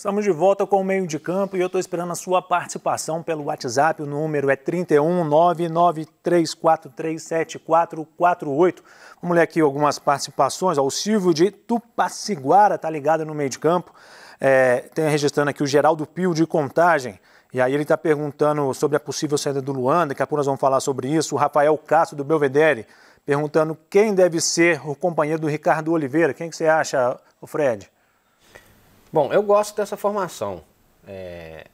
Estamos de volta com o meio de campo e eu estou esperando a sua participação pelo WhatsApp. O número é 31 Vamos ler aqui algumas participações. o Silvio de Tupaciguara está ligado no meio de campo. É, tem registrando aqui o Geraldo Pio de Contagem. E aí ele está perguntando sobre a possível saída do Luan, daqui a pouco nós vamos falar sobre isso. O Rafael Castro do Belvedere perguntando quem deve ser o companheiro do Ricardo Oliveira. Quem que você acha, o Fred? Bom, eu gosto dessa formação. É,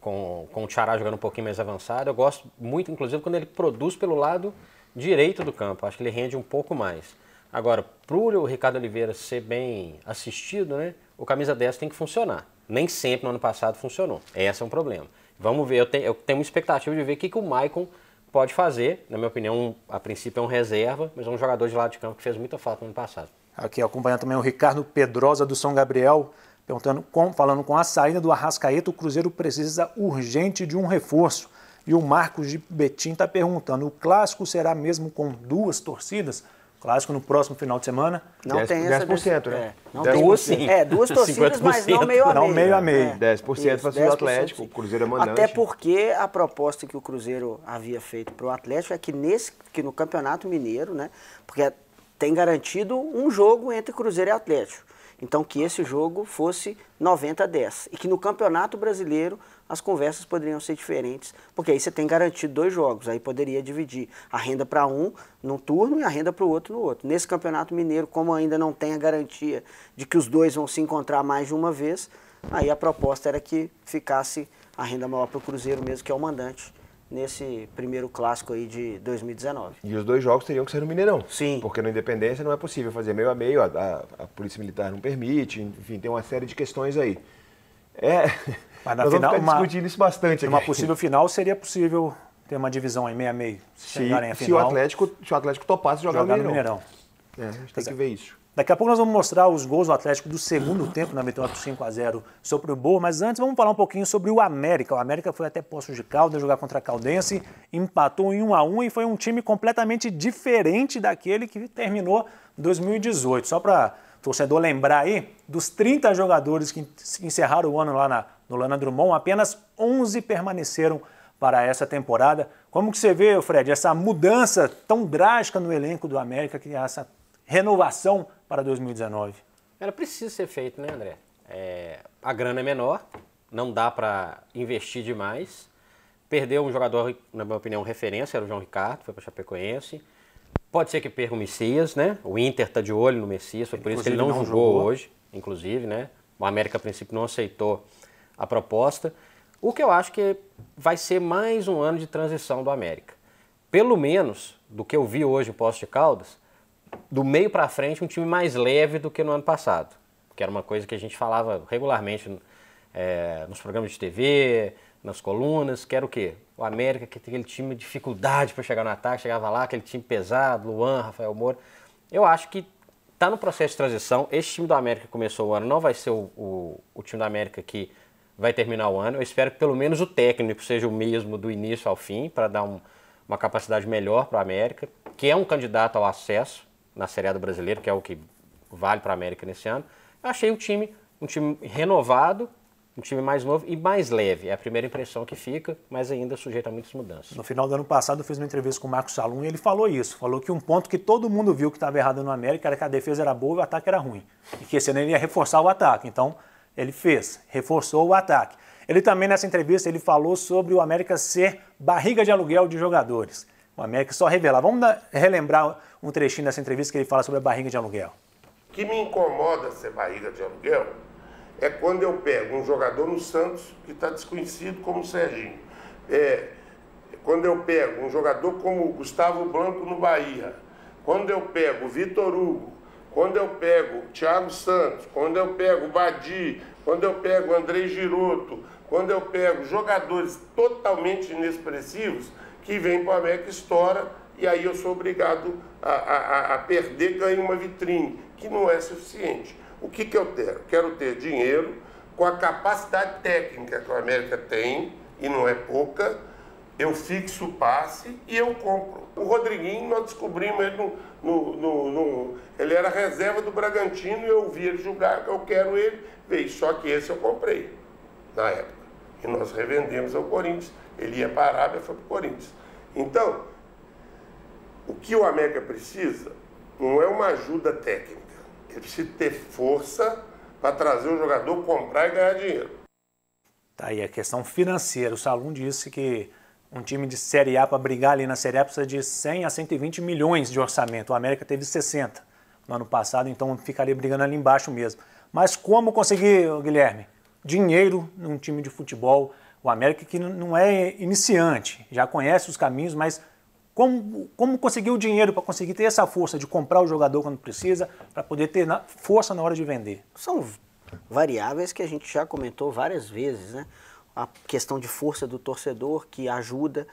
com, com o Tchará jogando um pouquinho mais avançado. Eu gosto muito, inclusive, quando ele produz pelo lado direito do campo. Acho que ele rende um pouco mais. Agora, para o Ricardo Oliveira ser bem assistido, né, o camisa 10 tem que funcionar. Nem sempre no ano passado funcionou. Esse é um problema. Vamos ver, eu, te, eu tenho uma expectativa de ver o que, que o Maicon pode fazer. Na minha opinião, um, a princípio é um reserva, mas é um jogador de lado de campo que fez muita falta no ano passado. Aqui acompanhando também o Ricardo Pedrosa do São Gabriel. Perguntando com, falando com a saída do Arrascaeta, o Cruzeiro precisa urgente de um reforço. E o Marcos de Betim está perguntando: o clássico será mesmo com duas torcidas? Clássico no próximo final de semana? Não 10, tem essa 10%, né? É, não 10%. Duas, sim. É, duas torcidas, mas não meio a meio. Não meio a né? meio. É. 10% para o Atlético, o Cruzeiro é mandante. Até porque a proposta que o Cruzeiro havia feito para o Atlético é que, nesse, que no Campeonato Mineiro, né? Porque tem garantido um jogo entre Cruzeiro e Atlético. Então, que esse jogo fosse 90 a 10 e que no Campeonato Brasileiro as conversas poderiam ser diferentes, porque aí você tem garantido dois jogos, aí poderia dividir a renda para um num turno e a renda para o outro no outro. Nesse Campeonato Mineiro, como ainda não tem a garantia de que os dois vão se encontrar mais de uma vez, aí a proposta era que ficasse a renda maior para o Cruzeiro mesmo, que é o mandante, nesse primeiro clássico aí de 2019. E os dois jogos teriam que ser no Mineirão. Sim. Porque na Independência não é possível fazer meio a meio, a, a, a Polícia Militar não permite, enfim, tem uma série de questões aí. É. Mas na Nós final, vamos discutindo uma, isso bastante aqui. Uma possível final seria possível ter uma divisão em meio a meio, se, se chegarem a final. Se o Atlético, se o Atlético topasse jogar, jogar no Mineirão. No Mineirão. É, a gente tem que é. ver isso. Daqui a pouco nós vamos mostrar os gols do Atlético do segundo tempo na vitória 5 a 0 sobre o Boa, mas antes vamos falar um pouquinho sobre o América. O América foi até Poços de Caldas jogar contra a Caldense, empatou em 1 a 1 e foi um time completamente diferente daquele que terminou 2018. Só para torcedor lembrar aí, dos 30 jogadores que encerraram o ano lá na, no Lana Drummond, apenas 11 permaneceram para essa temporada. Como que você vê, Fred, essa mudança tão drástica no elenco do América que essa renovação para 2019? Era preciso ser feito, né, André? É, a grana é menor, não dá para investir demais. Perdeu um jogador, na minha opinião, referência, era o João Ricardo, foi para Chapecoense. Pode ser que perca o Messias, né? O Inter está de olho no Messias, foi por inclusive, isso que ele não, não jogou, jogou, hoje, inclusive, né? O América, a princípio, não aceitou a proposta. O que eu acho que vai ser mais um ano de transição do América. Pelo menos do que eu vi hoje em Posto de Caldas, do meio para frente, um time mais leve do que no ano passado, que era uma coisa que a gente falava regularmente é, nos programas de TV, nas colunas, que era o quê? O América, que tem aquele time dificuldade para chegar no ataque, chegava lá, aquele time pesado, Luan, Rafael Moura. Eu acho que está no processo de transição. Esse time do América que começou o ano não vai ser o, o, o time do América que vai terminar o ano. Eu espero que pelo menos o técnico seja o mesmo do início ao fim, para dar um, uma capacidade melhor para o América, que é um candidato ao acesso na Série A do Brasileiro, que é o que vale para a América nesse ano. Eu achei o time um time renovado, um time mais novo e mais leve. É a primeira impressão que fica, mas ainda sujeito a muitas mudanças. No final do ano passado, eu fiz uma entrevista com o Marcos Salum e ele falou isso. Falou que um ponto que todo mundo viu que estava errado no América era que a defesa era boa e o ataque era ruim. E que esse ano ele ia reforçar o ataque. Então, ele fez, reforçou o ataque. Ele também, nessa entrevista, ele falou sobre o América ser barriga de aluguel de jogadores. O América só revelar. Vamos relembrar um trechinho dessa entrevista que ele fala sobre a barriga de aluguel. O que me incomoda ser barriga de aluguel é quando eu pego um jogador no Santos que está desconhecido como Serginho. É, quando eu pego um jogador como Gustavo Blanco no Bahia. Quando eu pego Vitor Hugo. Quando eu pego Thiago Santos. Quando eu pego Badi. Quando eu pego André Giroto. Quando eu pego jogadores totalmente inexpressivos que vem para o América, estoura, e aí eu sou obrigado a, a, a perder, ganho uma vitrine, que não é suficiente. O que, que eu quero? Quero ter dinheiro com a capacidade técnica que o América tem, e não é pouca, eu fixo o passe e eu compro. O Rodriguinho, nós descobrimos ele no, no, no, no Ele era reserva do Bragantino e eu vi ele jogar, eu quero ele, veio. Só que esse eu comprei na época. E nós revendemos ao Corinthians ele ia para a Arábia foi para o Corinthians. Então, o que o América precisa não é uma ajuda técnica. Ele é precisa ter força para trazer o jogador, comprar e ganhar dinheiro. Tá aí a questão financeira. O Salum disse que um time de Série A para brigar ali na Série A precisa de 100 a 120 milhões de orçamento. O América teve 60 no ano passado, então ficaria brigando ali embaixo mesmo. Mas como conseguir, Guilherme, dinheiro num time de futebol o América que não é iniciante, já conhece os caminhos, mas como, como conseguir o dinheiro para conseguir ter essa força de comprar o jogador quando precisa, para poder ter na, força na hora de vender? São variáveis que a gente já comentou várias vezes, né? A questão de força do torcedor que ajuda.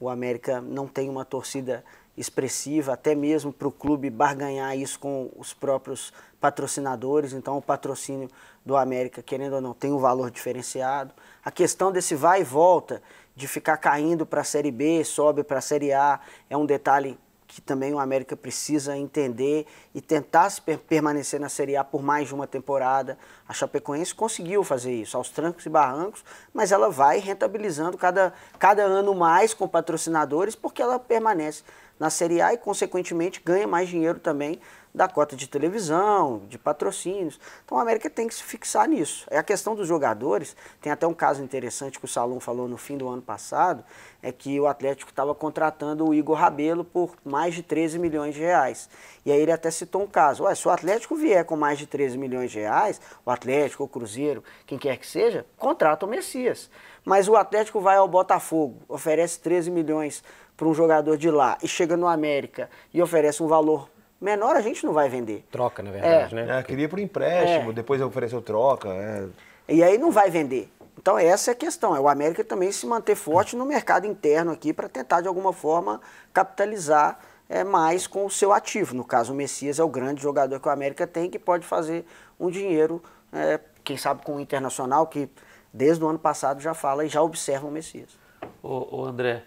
O América não tem uma torcida expressiva, até mesmo para o clube barganhar isso com os próprios patrocinadores, então o patrocínio do América, querendo ou não, tem um valor diferenciado. A questão desse vai e volta, de ficar caindo para a Série B, sobe para a Série A, é um detalhe que também o América precisa entender e tentar permanecer na Série A por mais de uma temporada. A Chapecoense conseguiu fazer isso, aos trancos e barrancos, mas ela vai rentabilizando cada, cada ano mais com patrocinadores, porque ela permanece na Série A e, consequentemente, ganha mais dinheiro também da cota de televisão, de patrocínios. Então a América tem que se fixar nisso. É a questão dos jogadores. Tem até um caso interessante que o Salom falou no fim do ano passado, é que o Atlético estava contratando o Igor Rabelo por mais de 13 milhões de reais. E aí ele até citou um caso. Ué, se o Atlético vier com mais de 13 milhões de reais, o Atlético, o Cruzeiro, quem quer que seja, contrata o Messias. Mas o Atlético vai ao Botafogo, oferece 13 milhões para um jogador de lá e chega no América e oferece um valor menor a gente não vai vender. Troca, na verdade, é. né? É, queria por empréstimo, é. depois ofereceu troca. É. E aí não vai vender. Então essa é a questão, é o América também se manter forte no mercado interno aqui para tentar de alguma forma capitalizar é, mais com o seu ativo. No caso, o Messias é o grande jogador que o América tem que pode fazer um dinheiro, é, quem sabe com o Internacional, que desde o ano passado já fala e já observa o Messias. Ô, ô André,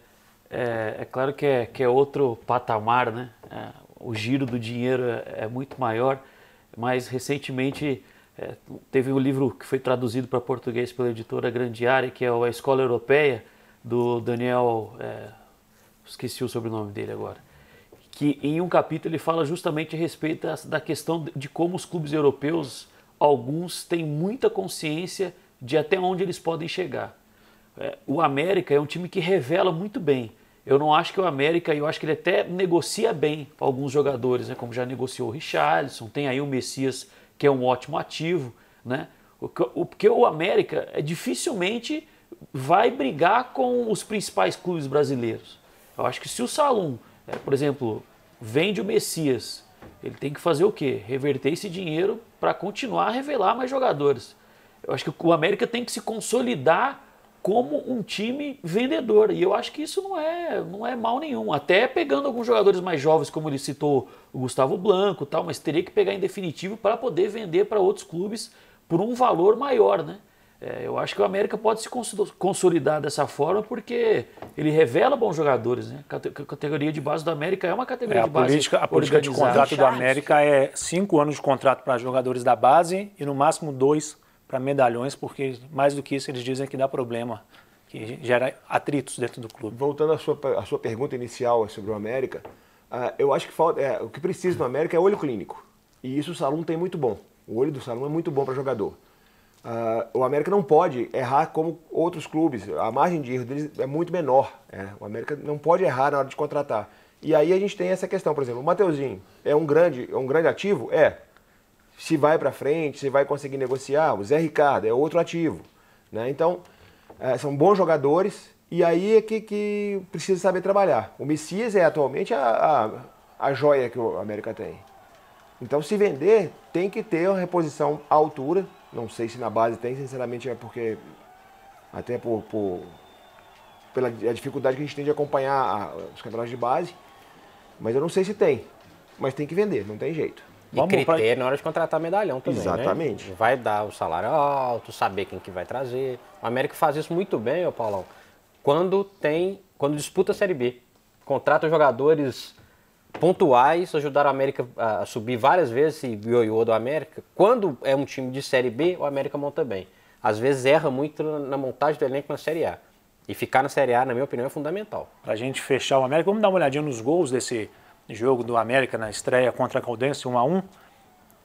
é, é, claro que é, que é outro patamar, né? É, o giro do dinheiro é, é, muito maior, mas recentemente é, teve um livro que foi traduzido para português pela editora Grandiária, que é A Escola Europeia, do Daniel. É, esqueci o sobrenome dele agora. Que em um capítulo ele fala justamente a respeito da questão de como os clubes europeus, alguns, têm muita consciência de até onde eles podem chegar. É, o América é um time que revela muito bem. Eu não acho que o América, eu acho que ele até negocia bem alguns jogadores, né? Como já negociou o Richarlison, tem aí o Messias, que é um ótimo ativo, né? Porque o América é, dificilmente vai brigar com os principais clubes brasileiros. Eu acho que se o Salum, é, por exemplo, vende o Messias, ele tem que fazer o quê? Reverter esse dinheiro para continuar a revelar mais jogadores. Eu acho que o América tem que se consolidar como um time vendedor. E eu acho que isso não é, não é mal nenhum. Até pegando alguns jogadores mais jovens, como ele citou o Gustavo Blanco tal, mas teria que pegar em definitivo para poder vender para outros clubes por um valor maior, né? É, eu acho que o América pode se consolidar dessa forma porque ele revela bons jogadores, né? A categoria de base do América é uma categoria é, de base. a política de contrato do América é cinco anos de contrato para jogadores da base e no máximo dois para medalhões, porque mais do que isso eles dizem que dá problema, que gera atritos dentro do clube. Voltando à sua, à sua pergunta inicial é sobre o América, uh, eu acho que falta, é, o que precisa no América é olho clínico. E isso o Salum tem muito bom. O olho do Salum é muito bom para jogador. Uh, o América não pode errar como outros clubes. A margem de erro deles é muito menor. É. O América não pode errar na hora de contratar. E aí a gente tem essa questão, por exemplo, o Mateuzinho é um grande, é um grande ativo? É se vai para frente, se vai conseguir negociar. O Zé Ricardo é outro ativo. Né? Então, é, são bons jogadores e aí é que, que precisa saber trabalhar. O Messias é atualmente a, a, a joia que o América tem. Então, se vender, tem que ter uma reposição à altura. Não sei se na base tem, sinceramente, é porque. Até por, por pela dificuldade que a gente tem de acompanhar a, os campeonatos de base. Mas eu não sei se tem. Mas tem que vender, não tem jeito. E critério pra... na hora de contratar medalhão também, né? Exatamente. Né? Vai dar o salário alto, saber quem que vai trazer. O América faz isso muito bem, ô Paulão. Quando tem, quando disputa a Série B, contrata jogadores pontuais, ajudaram o América a subir várias vezes e ioiô do América. Quando é um time de Série B, o América monta bem. Às vezes erra muito na montagem do elenco na Série A. E ficar na Série A, na minha opinião, é fundamental. Para a gente fechar o América, vamos dar uma olhadinha nos gols desse jogo do América na estreia contra a Caldense, 1 a 1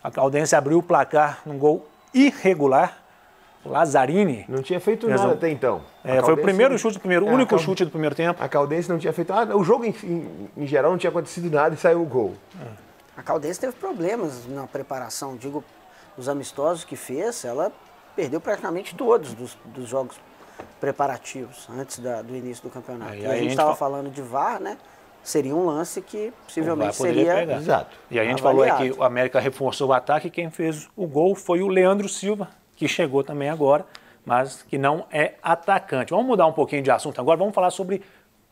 A Caldense abriu o placar num gol irregular. Lazzarini. Não tinha feito nada até então. É, Caldense, foi o primeiro chute do primeiro, é, o é, único chute do primeiro tempo. A Caldense não tinha feito nada. O jogo, em, em, em geral, não tinha acontecido nada e saiu o gol. É. A Caldense teve problemas na preparação. Digo, os amistosos que fez, ela perdeu praticamente todos dos, dos jogos preparativos antes da, do início do campeonato. Aí, a gente estava fal... falando de VAR, né? seria um lance que possivelmente seria. Pegar. Exato. E a gente avaliado. falou que o América reforçou o ataque, quem fez o gol foi o Leandro Silva, que chegou também agora, mas que não é atacante. Vamos mudar um pouquinho de assunto agora, vamos falar sobre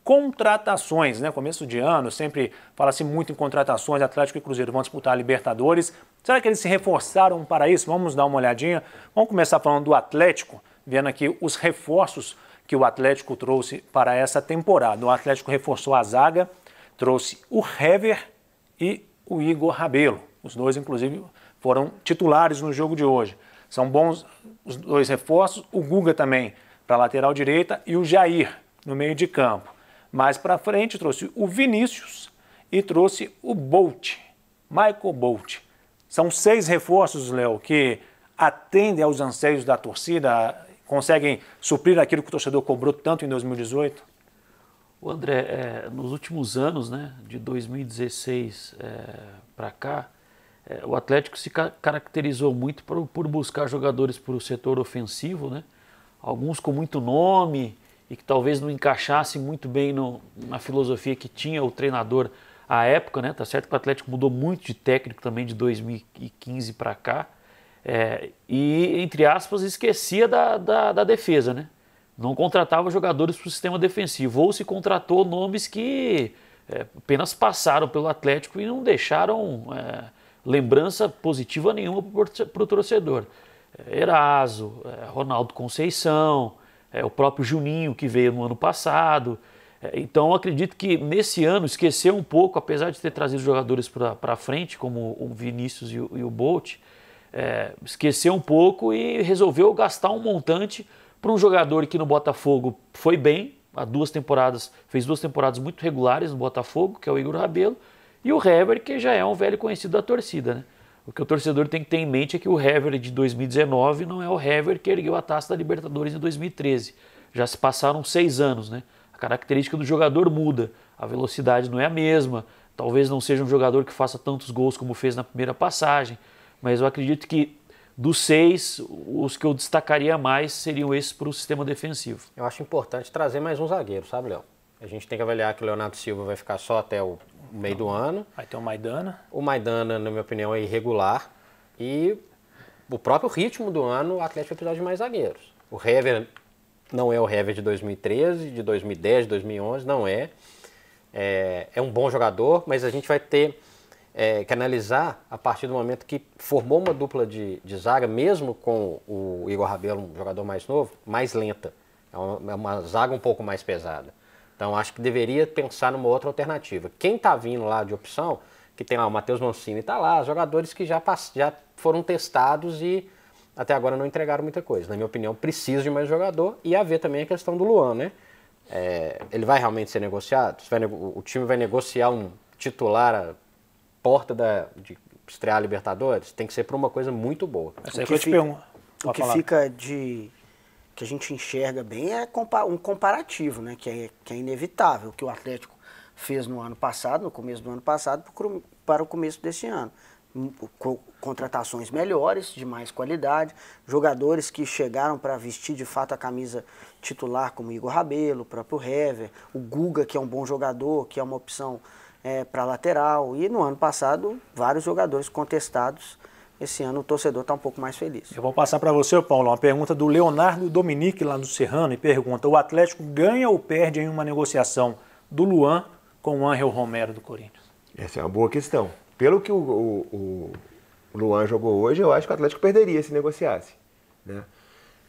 contratações, né? Começo de ano, sempre fala-se muito em contratações, Atlético e Cruzeiro vão disputar a Libertadores. Será que eles se reforçaram para isso? Vamos dar uma olhadinha. Vamos começar falando do Atlético, vendo aqui os reforços que o Atlético trouxe para essa temporada. O Atlético reforçou a zaga, trouxe o Hever e o Igor Rabelo. Os dois, inclusive, foram titulares no jogo de hoje. São bons os dois reforços, o Guga também para a lateral direita e o Jair no meio de campo. Mais para frente trouxe o Vinícius e trouxe o Bolt, Michael Bolt. São seis reforços, Léo, que atendem aos anseios da torcida, conseguem suprir aquilo que o torcedor cobrou tanto em 2018? O André, é, nos últimos anos, né, de 2016 é, para cá, é, o Atlético se ca caracterizou muito por, por buscar jogadores para o setor ofensivo, né? alguns com muito nome e que talvez não encaixasse muito bem no, na filosofia que tinha o treinador à época. Né? Tá certo que o Atlético mudou muito de técnico também de 2015 para cá. É, e, entre aspas, esquecia da, da, da, defesa, né? não contratava jogadores para o sistema defensivo, ou se contratou nomes que é, apenas passaram pelo Atlético e não deixaram é, lembrança positiva nenhuma para o torcedor. É, Eraso, é, Ronaldo Conceição, é, o próprio Juninho que veio no ano passado. Então acredito que nesse ano esqueceu um pouco, apesar de ter trazido jogadores para frente, como o Vinícius e o, e o Bolt, é, esqueceu um pouco e resolveu gastar um montante para um jogador que no Botafogo foi bem, há duas temporadas, fez duas temporadas muito regulares no Botafogo, que é o Igor Rabelo, e o Hever, que já é um velho conhecido da torcida. Né? O que o torcedor tem que ter em mente é que o Hever de 2019 não é o Hever que ergueu a taça da Libertadores em 2013. Já se passaram seis anos, né? A característica do jogador muda, a velocidade não é a mesma, talvez não seja um jogador que faça tantos gols como fez na primeira passagem, mas eu acredito que dos seis, os que eu destacaria mais seriam esses para o sistema defensivo. Eu acho importante trazer mais um zagueiro, sabe, Léo? A gente tem que avaliar que o Leonardo Silva vai ficar só até o meio do ano. Vai ter o Maidana. O Maidana, na minha opinião, é irregular. E o próprio ritmo do ano, o Atlético vai precisar de mais zagueiros. O Hever não é o Hever de 2013, de 2010, de 2011, não é. É, é um bom jogador, mas a gente vai ter é, canalizar a partir do momento que formou uma dupla de, de zaga, mesmo com o Igor Rabelo, um jogador mais novo, mais lenta. É uma, é uma zaga um pouco mais pesada. Então acho que deveria pensar numa outra alternativa. Quem está vindo lá de opção, que tem lá o Matheus Mancini está lá, jogadores que já, já foram testados e até agora não entregaram muita coisa. Na minha opinião, precisa de mais jogador e haver também a questão do Luan, né? É, ele vai realmente ser negociado? O time vai negociar um titular porta da, de estrear a Libertadores tem que ser para uma coisa muito boa. Essa é, o que, fica, o que fica de que a gente enxerga bem é um comparativo, né? Que é, que é inevitável que o Atlético fez no ano passado, no começo do ano passado, para o começo desse ano. Hum, contratações melhores, de mais qualidade, jogadores que chegaram para vestir de fato a camisa titular, como Igor Rabelo, o próprio Hever, o Guga, que é um bom jogador, que é uma opção é, para lateral. E no ano passado, vários jogadores contestados. Esse ano o torcedor está um pouco mais feliz. Eu vou passar para você, Paulo, uma pergunta do Leonardo Dominique, lá do Serrano, e pergunta: o Atlético ganha ou perde em uma negociação do Luan com o Ángel Romero do Corinthians? Essa é uma boa questão. Pelo que o, o, o Luan jogou hoje, eu acho que o Atlético perderia se negociasse. Né?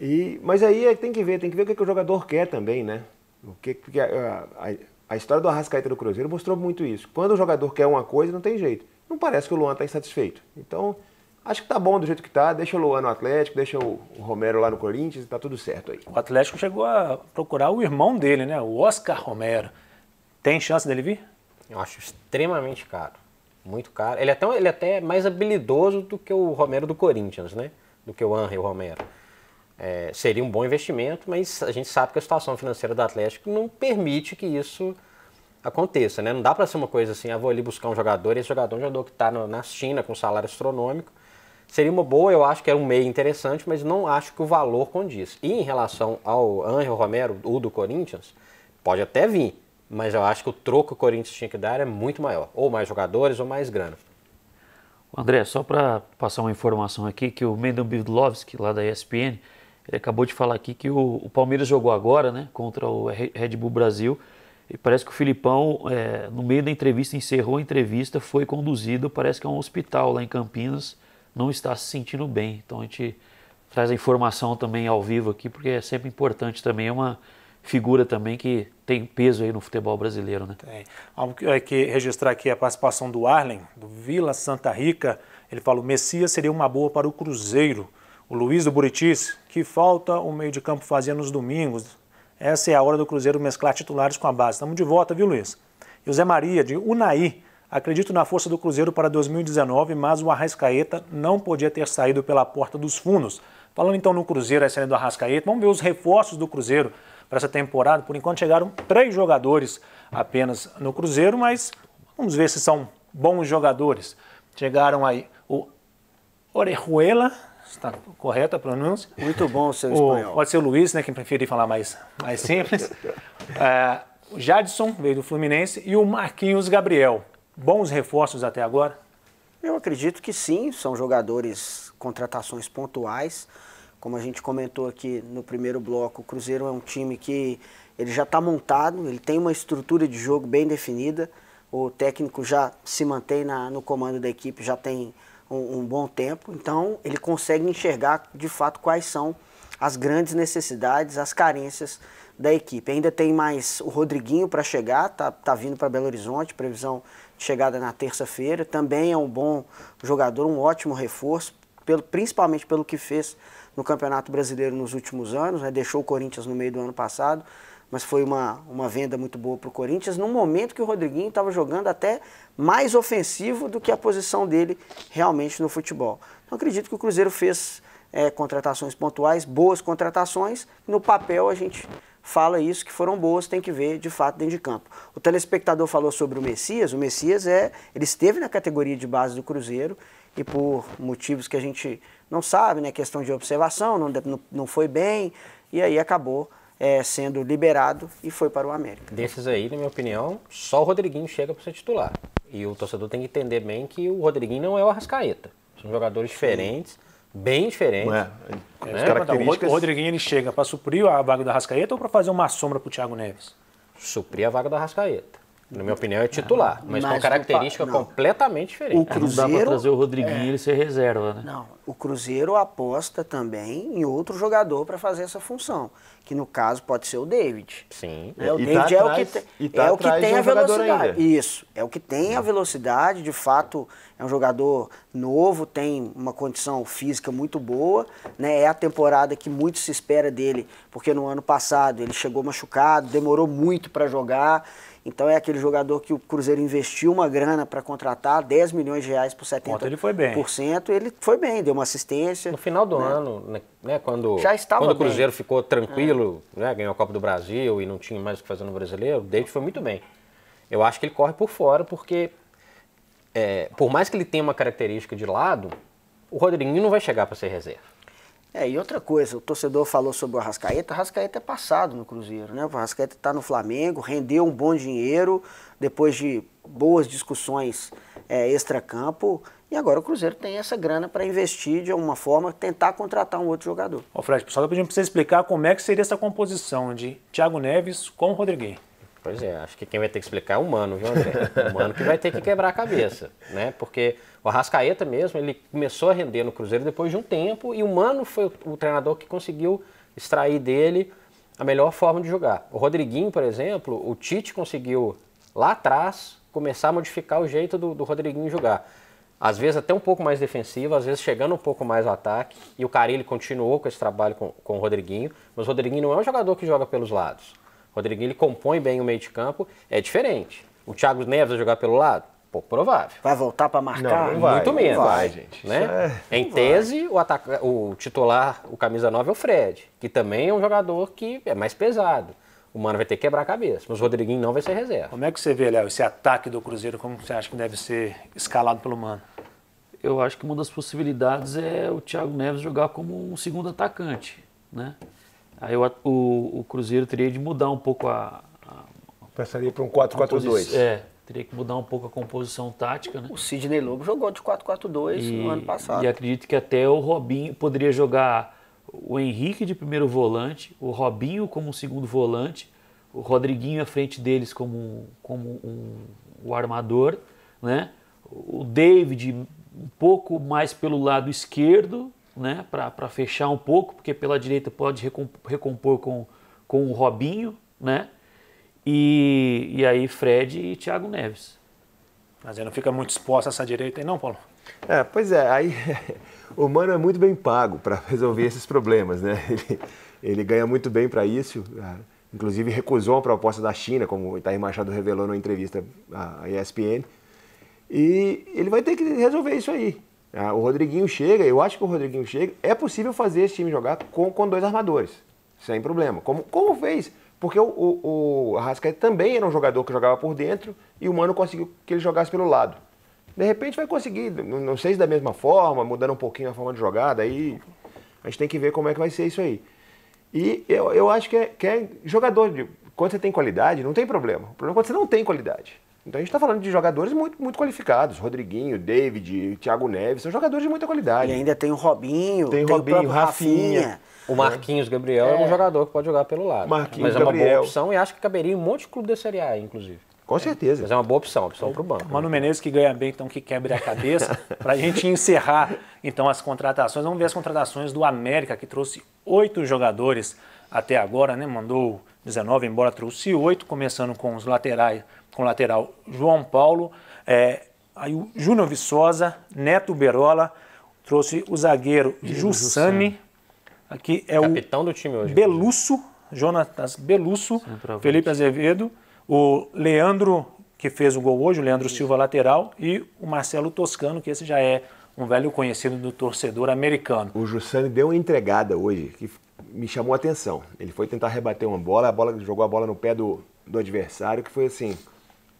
E, mas aí é tem que ver, tem que ver o que, que o jogador quer também, né? O que, a, a a história do Arrascaeta do Cruzeiro mostrou muito isso. Quando o jogador quer uma coisa, não tem jeito. Não parece que o Luan está insatisfeito. Então, acho que tá bom do jeito que tá. Deixa o Luan no Atlético, deixa o Romero lá no Corinthians e tá tudo certo aí. O Atlético chegou a procurar o irmão dele, né? O Oscar Romero. Tem chance dele vir? Eu acho extremamente caro. Muito caro. Ele é até, ele é até mais habilidoso do que o Romero do Corinthians, né? Do que o Anri, o Romero é, seria um bom investimento, mas a gente sabe que a situação financeira do Atlético não permite que isso aconteça, né? Não dá para ser uma coisa assim, ah, vou ali buscar um jogador, esse jogador é um jogador que está na China com salário astronômico. Seria uma boa, eu acho que é um meio interessante, mas não acho que o valor condiz. E em relação ao Angel Romero, o do Corinthians, pode até vir, mas eu acho que o troco que o Corinthians tinha que dar é muito maior. Ou mais jogadores, ou mais grana. André, só para passar uma informação aqui, que o Mendon Bidlovski, lá da ESPN, ele acabou de falar aqui que o, o, Palmeiras jogou agora, né, contra o Red Bull Brasil. E parece que o Filipão, é, no meio da entrevista, encerrou a entrevista, foi conduzido, parece que é um hospital lá em Campinas, não está se sentindo bem. Então a gente traz a informação também ao vivo aqui, porque é sempre importante também, é uma figura também que tem peso aí no futebol brasileiro, né? Tem. Algo que, é que registrar aqui é a participação do Arlen, do Vila Santa Rica, ele fala, o Messias seria uma boa para o Cruzeiro, o Luiz do Buritis, que falta o meio de campo fazia nos domingos. Essa é a hora do Cruzeiro mesclar titulares com a base. Estamos de volta, viu, Luiz? E o Zé Maria, de Unai Acredito na força do Cruzeiro para 2019, mas o Arrascaeta não podia ter saído pela porta dos fundos. Falando então no Cruzeiro, essa do Arrascaeta, vamos ver os reforços do Cruzeiro para essa temporada. Por enquanto chegaram três jogadores apenas no Cruzeiro, mas vamos ver se são bons jogadores. Chegaram aí o Orejuela, está correta a pronúncia. Muito bom o seu espanhol. O, pode ser o Luiz, né, quem prefere falar mais, mais simples. é, o Jadson veio do Fluminense e o Marquinhos Gabriel. Bons reforços até agora? Eu acredito que sim, são jogadores, contratações pontuais. Como a gente comentou aqui no primeiro bloco, o Cruzeiro é um time que ele já está montado, ele tem uma estrutura de jogo bem definida. O técnico já se mantém na, no comando da equipe, já tem um, um bom tempo, então ele consegue enxergar de fato quais são as grandes necessidades, as carências da equipe. Ainda tem mais o Rodriguinho para chegar, tá, tá vindo para Belo Horizonte, previsão de chegada na terça-feira. Também é um bom jogador, um ótimo reforço, pelo, principalmente pelo que fez no Campeonato Brasileiro nos últimos anos, né? deixou o Corinthians no meio do ano passado mas foi uma, uma venda muito boa para o Corinthians, num momento que o Rodriguinho estava jogando até mais ofensivo do que a posição dele realmente no futebol. Então acredito que o Cruzeiro fez é, contratações pontuais, boas contratações, no papel a gente fala isso, que foram boas, tem que ver de fato dentro de campo. O telespectador falou sobre o Messias, o Messias é, ele esteve na categoria de base do Cruzeiro e por motivos que a gente não sabe, né, questão de observação, não, não, não foi bem, e aí acabou é, sendo liberado e foi para o América. Desses aí, na minha opinião, só o Rodriguinho chega para ser titular. E o torcedor tem que entender bem que o Rodriguinho não é o Arrascaeta. São jogadores diferentes, Sim. bem diferentes. É. Né? características... O Rodriguinho ele chega para suprir a vaga do Arrascaeta ou para fazer uma sombra para o Thiago Neves? Suprir a vaga do Arrascaeta. Na minha opinião, é titular, não, ah, mas, mas, com característica não, completamente diferente. O Cruzeiro, não dá para trazer o Rodriguinho é, ele ser reserva, né? Não, o Cruzeiro aposta também em outro jogador para fazer essa função que no caso pode ser o David. Sim. Né? Tá é, o e David tá é, atrás, o que, tá é o que tem um a velocidade. Ainda. Isso, é o que tem a velocidade, de fato, é um jogador novo, tem uma condição física muito boa, né? É a temporada que muito se espera dele, porque no ano passado ele chegou machucado, demorou muito para jogar. Então é aquele jogador que o Cruzeiro investiu uma grana para contratar, 10 milhões de reais por 70%. Ontem ele foi bem. Ele foi bem, deu uma assistência. No final do né? ano, né, né quando, Já estava quando o Cruzeiro bem. ficou tranquilo, é. né, ganhou a Copa do Brasil e não tinha mais o que fazer no Brasileiro, o David foi muito bem. Eu acho que ele corre por fora porque, é, por mais que ele tenha uma característica de lado, o Rodriguinho não vai chegar para ser reserva. É, e outra coisa, o torcedor falou sobre o Arrascaeta, o Arrascaeta é passado no Cruzeiro, né? O Arrascaeta está no Flamengo, rendeu um bom dinheiro depois de boas discussões é, extra-campo, e agora o Cruzeiro tem essa grana para investir de alguma forma, tentar contratar um outro jogador. Ô Fred, só pedindo para você explicar como é que seria essa composição de Thiago Neves com o Rodrigues. Pois é, acho que quem vai ter que explicar é o humano, viu, André? O humano que vai ter que quebrar a cabeça, né? Porque o Arrascaeta mesmo, ele começou a render no Cruzeiro depois de um tempo e o Mano foi o treinador que conseguiu extrair dele a melhor forma de jogar. O Rodriguinho, por exemplo, o Tite conseguiu lá atrás começar a modificar o jeito do, do Rodriguinho jogar. Às vezes até um pouco mais defensivo, às vezes chegando um pouco mais ao ataque. E o Carilli continuou com esse trabalho com, com o Rodriguinho. Mas o Rodriguinho não é um jogador que joga pelos lados. Rodriguinho ele compõe bem o meio de campo, é diferente. O Thiago Neves vai jogar pelo lado? Pouco provável. Vai voltar para marcar? Não, não vai, Muito menos. Não vai, gente. Né? É... Em tese, o, ataca... o titular, o camisa 9 é o Fred, que também é um jogador que é mais pesado. O Mano vai ter que quebrar a cabeça, mas o Rodriguinho não vai ser reserva. Como é que você vê, Léo, esse ataque do Cruzeiro, como você acha que deve ser escalado pelo Mano? Eu acho que uma das possibilidades é o Thiago Neves jogar como um segundo atacante, né? Aí o, o, o Cruzeiro teria de mudar um pouco a. a Passaria para um 4-4-2. É, teria que mudar um pouco a composição tática. Né? O Sidney Lobo jogou de 4-4-2 no ano passado. E acredito que até o Robinho poderia jogar o Henrique de primeiro volante, o Robinho como segundo volante, o Rodriguinho à frente deles como, como um, o armador, né? o David um pouco mais pelo lado esquerdo né, para fechar um pouco, porque pela direita pode recompor, com, com o Robinho, né? E, e aí Fred e Thiago Neves. Mas aí não fica muito exposta essa direita aí não, Paulo? É, pois é, aí o Mano é muito bem pago para resolver esses problemas, né? Ele, ele ganha muito bem para isso, é, inclusive recusou a proposta da China, como o Itair Machado revelou numa entrevista à ESPN, e ele vai ter que resolver isso aí. Ah, o Rodriguinho chega, eu acho que o Rodriguinho chega. É possível fazer esse time jogar com, com dois armadores, sem problema. Como, como fez? Porque o, o, o Arrascaeta também era um jogador que jogava por dentro e o Mano conseguiu que ele jogasse pelo lado. De repente vai conseguir, não sei se da mesma forma, mudando um pouquinho a forma de jogada, aí a gente tem que ver como é que vai ser isso aí. E eu, eu acho que é, que é jogador, de, quando você tem qualidade, não tem problema. O problema é quando você não tem qualidade. Então a gente está falando de jogadores muito, muito qualificados. Rodriguinho, David, Thiago Neves, são jogadores de muita qualidade. E ainda tem o Robinho, tem, tem Robinho, o Rafinha. Rafinha. O Marquinhos Gabriel é. é. um jogador que pode jogar pelo lado. Marquinhos mas é uma boa opção e acho que caberia em um monte de clube da Série A, inclusive. Com certeza. Mas é uma boa opção, opção para o banco. Mano Menezes que ganha bem, então que quebre a cabeça. para a gente encerrar então as contratações, vamos ver as contratações do América, que trouxe oito jogadores até agora, né? Mandou 19 embora, trouxe oito, começando com os laterais, com lateral João Paulo, é, aí o Júnior Viçosa, Neto Berola, trouxe o zagueiro Jussani, aqui é Capitão o do time hoje, Belusso, Jonatas Belusso, Felipe Azevedo, o Leandro, que fez o gol hoje, o Leandro Isso. Silva lateral, e o Marcelo Toscano, que esse já é um velho conhecido do torcedor americano. O Jussani deu uma entregada hoje que me chamou a atenção. Ele foi tentar rebater uma bola, a bola jogou a bola no pé do, do adversário, que foi assim,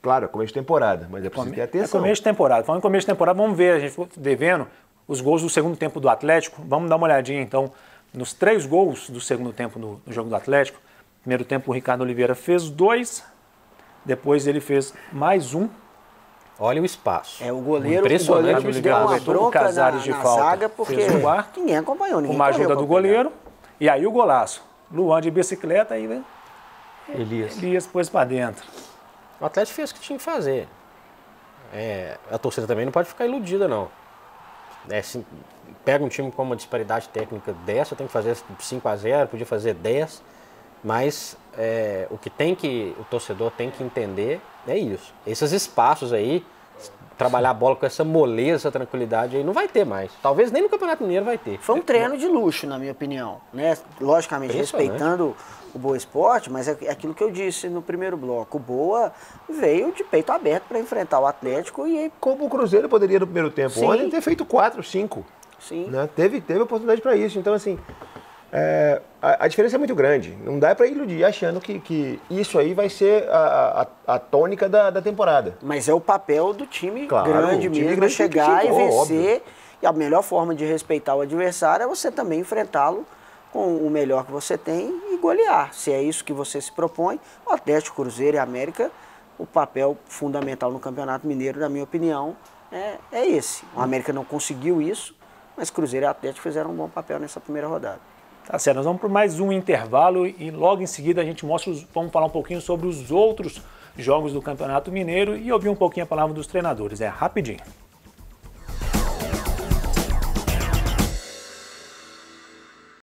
Claro, é começo de temporada, mas é preciso Come... ter é atenção. É começo de temporada. Falando em começo de temporada, vamos ver, a gente ficou devendo os gols do segundo tempo do Atlético. Vamos dar uma olhadinha então nos três gols do segundo tempo no, no jogo do Atlético. Primeiro tempo o Ricardo Oliveira fez dois, depois ele fez mais um. Olha o espaço. É o goleiro, o goleiro deu uma bronca Casares na, na de falta. zaga porque fez um quarto, ninguém acompanhou, ninguém Uma ajuda do goleiro e aí o golaço. Luan de bicicleta e Elias, Elias pôs para dentro. O Atlético fez o que tinha que fazer. É, a torcida também não pode ficar iludida, não. É, se pega um time com uma disparidade técnica dessa, tem que fazer 5 a 0 podia fazer 10. Mas é, o que tem que o torcedor tem que entender é isso. Esses espaços aí trabalhar a bola com essa moleza, tranquilidade aí, não vai ter mais. Talvez nem no Campeonato Mineiro vai ter. Foi um treino de luxo, na minha opinião. Né? Logicamente, respeitando o Boa Esporte, mas é, é aquilo que eu disse no primeiro bloco. O Boa veio de peito aberto para enfrentar o Atlético e. Como o Cruzeiro poderia no primeiro tempo Sim. ontem ter feito 4, 5. Sim. Né? Teve, teve oportunidade para isso. Então, assim, é, a, a, diferença é muito grande. Não dá para iludir achando que, que, isso aí vai ser a, a, a tônica da, da, temporada. Mas é o papel do time claro, grande time mesmo é grande chegar e vencer. Óbvio. E a melhor forma de respeitar o adversário é você também enfrentá-lo com o melhor que você tem e golear. Se é isso que você se propõe, o Atlético, Cruzeiro e América, o papel fundamental no Campeonato Mineiro, na minha opinião, é, é esse. O América não conseguiu isso, mas Cruzeiro e Atlético fizeram um bom papel nessa primeira rodada. Tá certo? Nós vamos para mais um intervalo e logo em seguida a gente mostra, os, vamos falar um pouquinho sobre os outros jogos do Campeonato Mineiro e ouvir um pouquinho a palavra dos treinadores. É rapidinho.